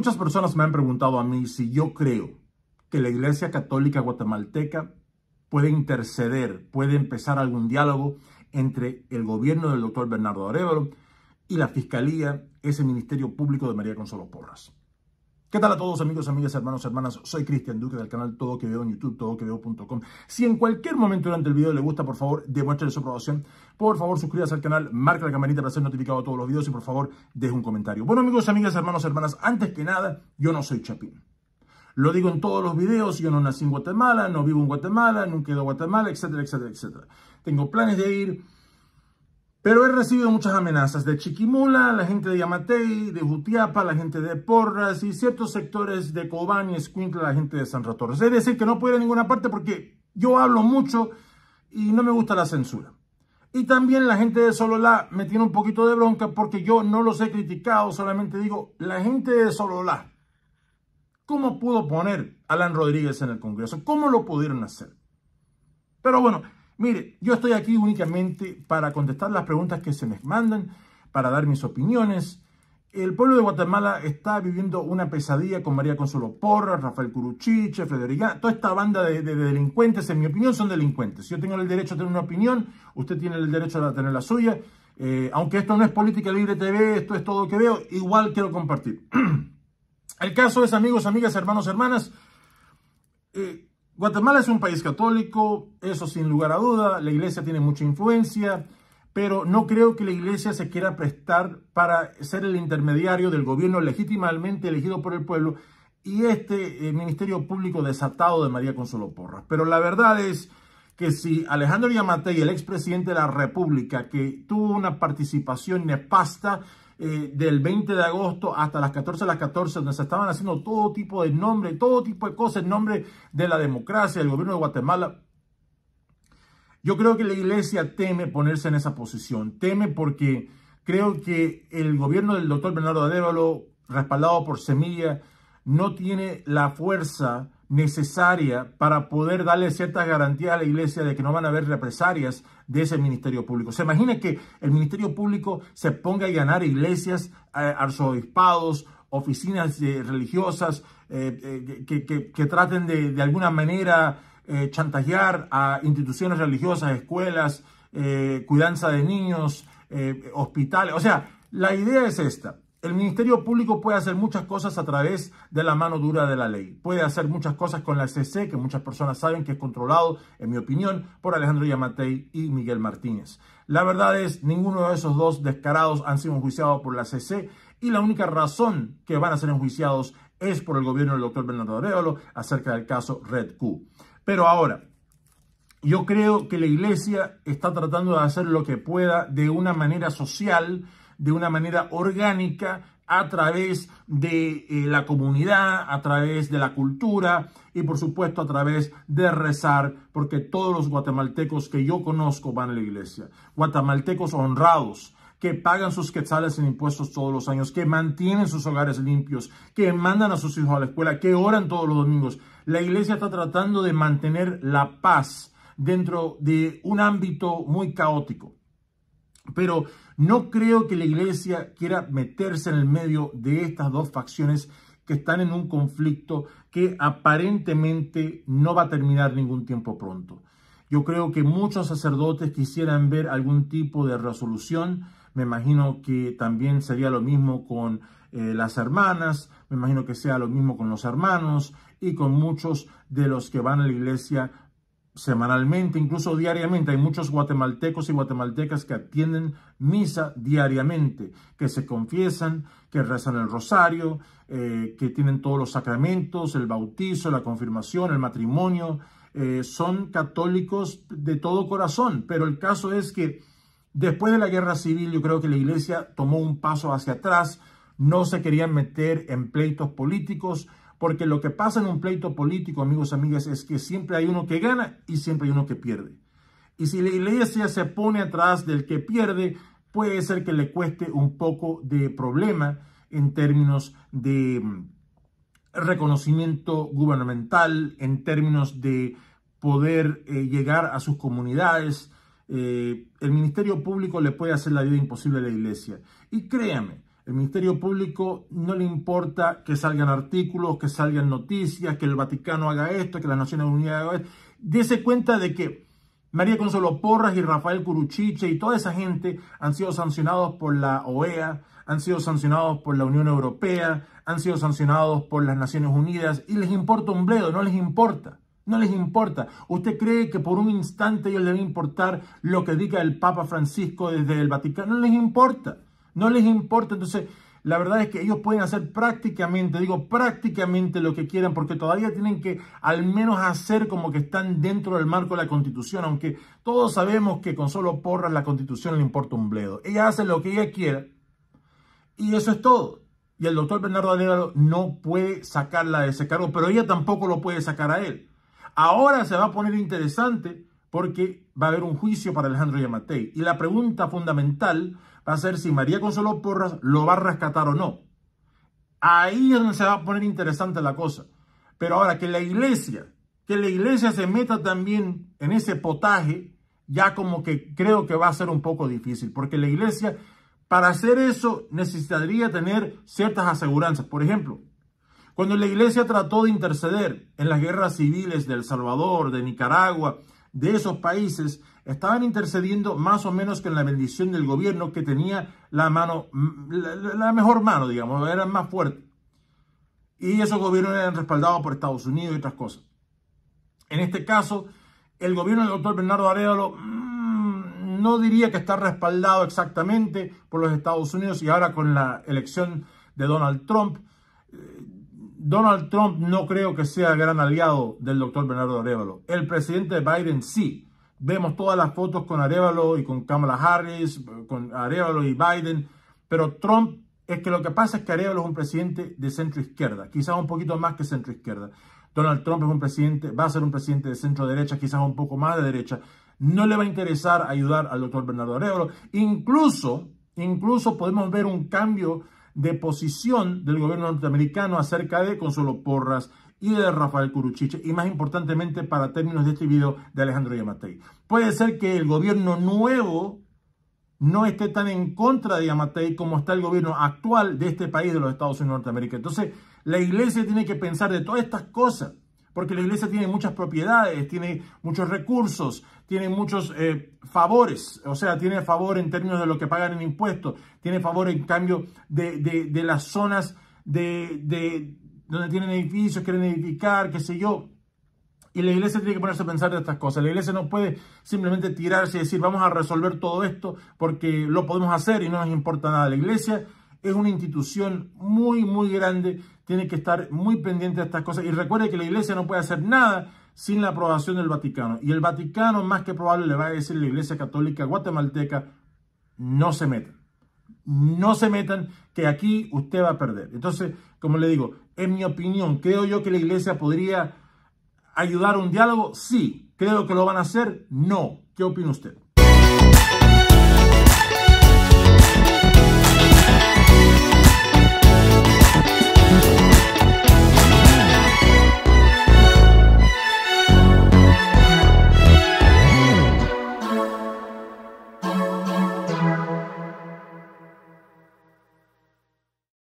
Muchas personas me han preguntado a mí si yo creo que la Iglesia Católica Guatemalteca puede interceder, puede empezar algún diálogo entre el gobierno del doctor Bernardo Arevalo y la Fiscalía, ese Ministerio Público de María Consuelo Porras. ¿Qué tal a todos amigos, amigas, hermanos, hermanas? Soy Cristian Duque del canal Todo Que Veo en YouTube, todoqueveo.com. Si en cualquier momento durante el video le gusta, por favor, demuestre su aprobación. Por favor, suscríbase al canal, marca la campanita para ser notificado de todos los videos y por favor, deje un comentario. Bueno amigos, amigas, hermanos, hermanas, antes que nada, yo no soy Chapín. Lo digo en todos los videos, yo no nací en Guatemala, no vivo en Guatemala, nunca he ido a Guatemala, etcétera, etcétera, etcétera. Tengo planes de ir, pero he recibido muchas amenazas de Chiquimula, la gente de Yamatei, de Jutiapa, la gente de Porras y ciertos sectores de Cobán y Escuintla, la gente de San Rotor. Es decir, que no puedo ir a ninguna parte porque yo hablo mucho y no me gusta la censura. Y también la gente de Sololá me tiene un poquito de bronca porque yo no los he criticado, solamente digo, la gente de Sololá, ¿cómo pudo poner a Alan Rodríguez en el Congreso? ¿Cómo lo pudieron hacer? Pero bueno, Mire, yo estoy aquí únicamente para contestar las preguntas que se me mandan, para dar mis opiniones. El pueblo de Guatemala está viviendo una pesadilla con María Consuelo Porra, Rafael Curuchiche, Federica, toda esta banda de, delincuentes, en mi opinión, son delincuentes. Yo tengo el derecho a tener una opinión, usted tiene el derecho a tener la suya. Eh, aunque esto no es Política Libre TV, esto es todo lo que veo, igual quiero compartir. el caso es, amigos, amigas, hermanos, hermanas, eh, Guatemala es un país católico, eso sin lugar a duda, la iglesia tiene mucha influencia, pero no creo que la iglesia se quiera prestar para ser el intermediario del gobierno legítimamente elegido por el pueblo y este eh, ministerio público desatado de María Consuelo Porras. Pero la verdad es que si Alejandro Yamatei, el expresidente de la República, que tuvo una participación nefasta eh, del 20 de agosto hasta las 14 de las 14, donde se estaban haciendo todo tipo de nombres, todo tipo de cosas en nombre de la democracia, del gobierno de Guatemala. Yo creo que la iglesia teme ponerse en esa posición, teme porque creo que el gobierno del doctor Bernardo Adévalo, respaldado por Semilla, no tiene la fuerza necesaria para poder darle ciertas garantías a la iglesia de que no van a haber represalias de ese ministerio público. Se imagina que el ministerio público se ponga a ganar iglesias, eh, arzobispados, oficinas eh, religiosas eh, que, traten de, de alguna manera chantajear a instituciones religiosas, escuelas, cuidanza de niños, hospitales. O sea, la idea es esta. El Ministerio Público puede hacer muchas cosas a través de la mano dura de la ley. Puede hacer muchas cosas con la CC, que muchas personas saben que es controlado, en mi opinión, por Alejandro Yamatei y Miguel Martínez. La verdad es, ninguno de esos dos descarados han sido enjuiciados por la CC y la única razón que van a ser enjuiciados es por el gobierno del doctor Bernardo Arevalo acerca del caso Red Q. Pero ahora, yo creo que la iglesia está tratando de hacer lo que pueda de una manera social de una manera orgánica a través de eh, la comunidad, a través de la cultura y por supuesto a través de rezar, porque todos los guatemaltecos que yo conozco van a la iglesia, guatemaltecos honrados que pagan sus quetzales en impuestos todos los años, que mantienen sus hogares limpios, que mandan a sus hijos a la escuela, que oran todos los domingos. La iglesia está tratando de mantener la paz dentro de un ámbito muy caótico. Pero no creo que la iglesia quiera meterse en el medio de estas dos facciones que están en un conflicto que aparentemente no va a terminar ningún tiempo pronto. Yo creo que muchos sacerdotes quisieran ver algún tipo de resolución. Me imagino que también sería lo mismo con eh, las hermanas, me imagino que sea lo mismo con los hermanos y con muchos de los que van a la iglesia semanalmente, incluso diariamente. Hay muchos guatemaltecos y guatemaltecas que atienden misa diariamente, que se confiesan, que rezan el rosario, eh, que tienen todos los sacramentos, el bautizo, la confirmación, el matrimonio. Eh, son católicos de todo corazón, pero el caso es que después de la guerra civil yo creo que la iglesia tomó un paso hacia atrás, no se querían meter en pleitos políticos, porque lo que pasa en un pleito político, amigos, amigas, es que siempre hay uno que gana y siempre hay uno que pierde. Y si la iglesia se pone atrás del que pierde, puede ser que le cueste un poco de problema en términos de mm, reconocimiento gubernamental, en términos de poder eh, llegar a sus comunidades. Eh, el Ministerio Público le puede hacer la vida imposible a la iglesia. Y créame, el Ministerio Público no le importa que salgan artículos, que salgan noticias, que el Vaticano haga esto, que las Naciones Unidas haga esto. Dese cuenta de que María Consuelo Porras y Rafael Curuchiche y toda esa gente han sido sancionados por la OEA, han sido sancionados por la Unión Europea, han sido sancionados por las Naciones Unidas y les importa un bledo, no les importa. No les importa. ¿Usted cree que por un instante ellos les va a importar lo que diga el Papa Francisco desde el Vaticano? No les importa. No les importa. Entonces, la verdad es que ellos pueden hacer prácticamente, digo prácticamente lo que quieran, porque todavía tienen que al menos hacer como que están dentro del marco de la constitución, aunque todos sabemos que con solo porras la constitución le importa un bledo. Ella hace lo que ella quiera y eso es todo. Y el doctor Bernardo Arevalo no puede sacarla de ese cargo, pero ella tampoco lo puede sacar a él. Ahora se va a poner interesante porque va a haber un juicio para Alejandro Yamatei. Y la pregunta fundamental a ser si María Consuelo Porras lo va a rescatar o no. Ahí es donde se va a poner interesante la cosa. Pero ahora que la iglesia, que la iglesia se meta también en ese potaje, ya como que creo que va a ser un poco difícil, porque la iglesia para hacer eso necesitaría tener ciertas aseguranzas. Por ejemplo, cuando la iglesia trató de interceder en las guerras civiles de El Salvador, de Nicaragua, de esos países, estaban intercediendo más o menos que en la bendición del gobierno que tenía la mano, la, mejor mano, digamos, eran más fuertes. Y esos gobiernos eran respaldados por Estados Unidos y otras cosas. En este caso, el gobierno del doctor Bernardo Arevalo mm, no diría que está respaldado exactamente por los Estados Unidos y ahora con la elección de Donald Trump. Eh, Donald Trump no creo que sea gran aliado del doctor Bernardo Arevalo. El presidente Biden sí vemos todas las fotos con Arevalo y con Kamala Harris, con Arevalo y Biden, pero Trump es que lo que pasa es que Arevalo es un presidente de centro izquierda, quizás un poquito más que centro izquierda. Donald Trump es un presidente, va a ser un presidente de centro derecha, quizás un poco más de derecha. No le va a interesar ayudar al doctor Bernardo Arevalo. Incluso, incluso podemos ver un cambio de posición del gobierno norteamericano acerca de Consuelo Porras y de Rafael Curuchiche y más importantemente para términos de este video de Alejandro Yamatei. Puede ser que el gobierno nuevo no esté tan en contra de Yamatei como está el gobierno actual de este país de los Estados Unidos de Norteamérica. Entonces, la iglesia tiene que pensar de todas estas cosas, porque la iglesia tiene muchas propiedades, tiene muchos recursos, tiene muchos eh, favores, o sea, tiene favor en términos de lo que pagan en impuestos, tiene favor en cambio de, las zonas de donde tienen edificios, quieren edificar, qué sé yo. Y la iglesia tiene que ponerse a pensar de estas cosas. La iglesia no puede simplemente tirarse y decir, vamos a resolver todo esto porque lo podemos hacer y no nos importa nada. La iglesia es una institución muy, muy grande. Tiene que estar muy pendiente de estas cosas. Y recuerde que la iglesia no puede hacer nada sin la aprobación del Vaticano. Y el Vaticano más que probable le va a decir a la iglesia católica guatemalteca, no se meta. No se metan, que aquí usted va a perder. Entonces, como le digo, en mi opinión, creo yo que la iglesia podría ayudar a un diálogo. Sí, creo que lo van a hacer. No. ¿Qué opina usted?